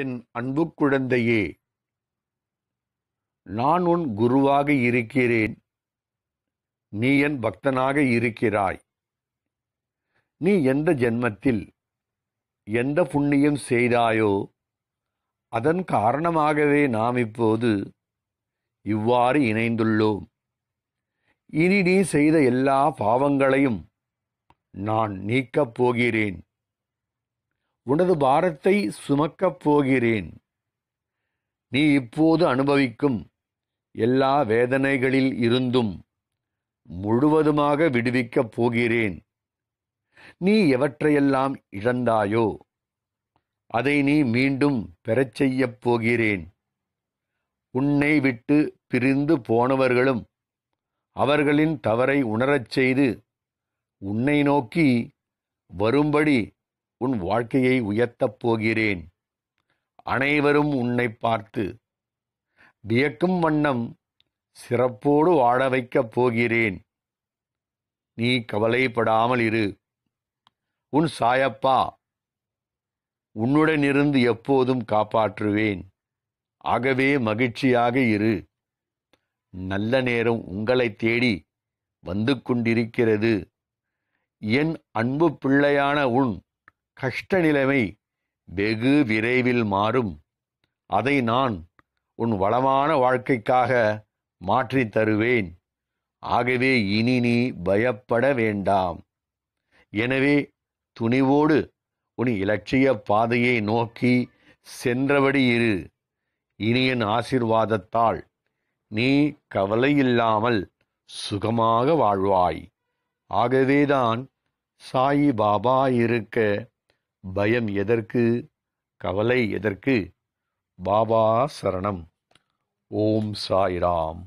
என் அன்பு குழந்தையே நான் உன் குருவாக இருக்கிறேன் நீ என் பக்தனாக இருக்கிறாய் நீ எந்த ஜென்மத்தில் எந்த புண்ணியம் செய்தாயோ அதன் காரணமாகவே நாம் இப்போது இவ்வாறு இணைந்துள்ளோம் இனி நீ செய்த எல்லா பாவங்களையும் நான் நீக்கப் போகிறேன் உனது பாரத்தை சுமக்கப் போகிறேன் நீ இப்போது அனுபவிக்கும் எல்லா வேதனைகளில் இருந்தும் முழுவதுமாக விடுவிக்கப் போகிறேன் நீ எவற்றையெல்லாம் இழந்தாயோ அதை நீ மீண்டும் பெறச் செய்யப் போகிறேன் உன்னை விட்டு பிரிந்து போனவர்களும் அவர்களின் தவறை உணரச் செய்து உன்னை நோக்கி வரும்படி உன் வாழ்க்கையை உயர்த்தப் போகிறேன் அனைவரும் உன்னை பார்த்து வியக்கும் வண்ணம் சிறப்போடு வாழ வைக்கப் போகிறேன் நீ கவலைப்படாமல் இரு உன் சாயப்பா உன்னுடனிருந்து எப்போதும் காப்பாற்றுவேன் ஆகவே மகிழ்ச்சியாக இரு நல்ல நேரம் உங்களை தேடி வந்து கொண்டிருக்கிறது என் அன்பு பிள்ளையான உன் கஷ்ட நிலைமை வெகு விரைவில் மாறும் அதை நான் உன் வளமான வாழ்க்கைக்காக மாற்றித் தருவேன் ஆகவே இனி நீ பயப்பட வேண்டாம் எனவே துணிவோடு உன் இலட்சிய பாதையை நோக்கி சென்றபடி இரு இனியன் ஆசிர்வாதத்தால் நீ கவலை இல்லாமல் சுகமாக வாழ்வாய் ஆகவேதான் சாயி பாபா இருக்க பயம் எதற்கு கவலை எதற்கு பாபா சரணம் ஓம் சாய்ராம்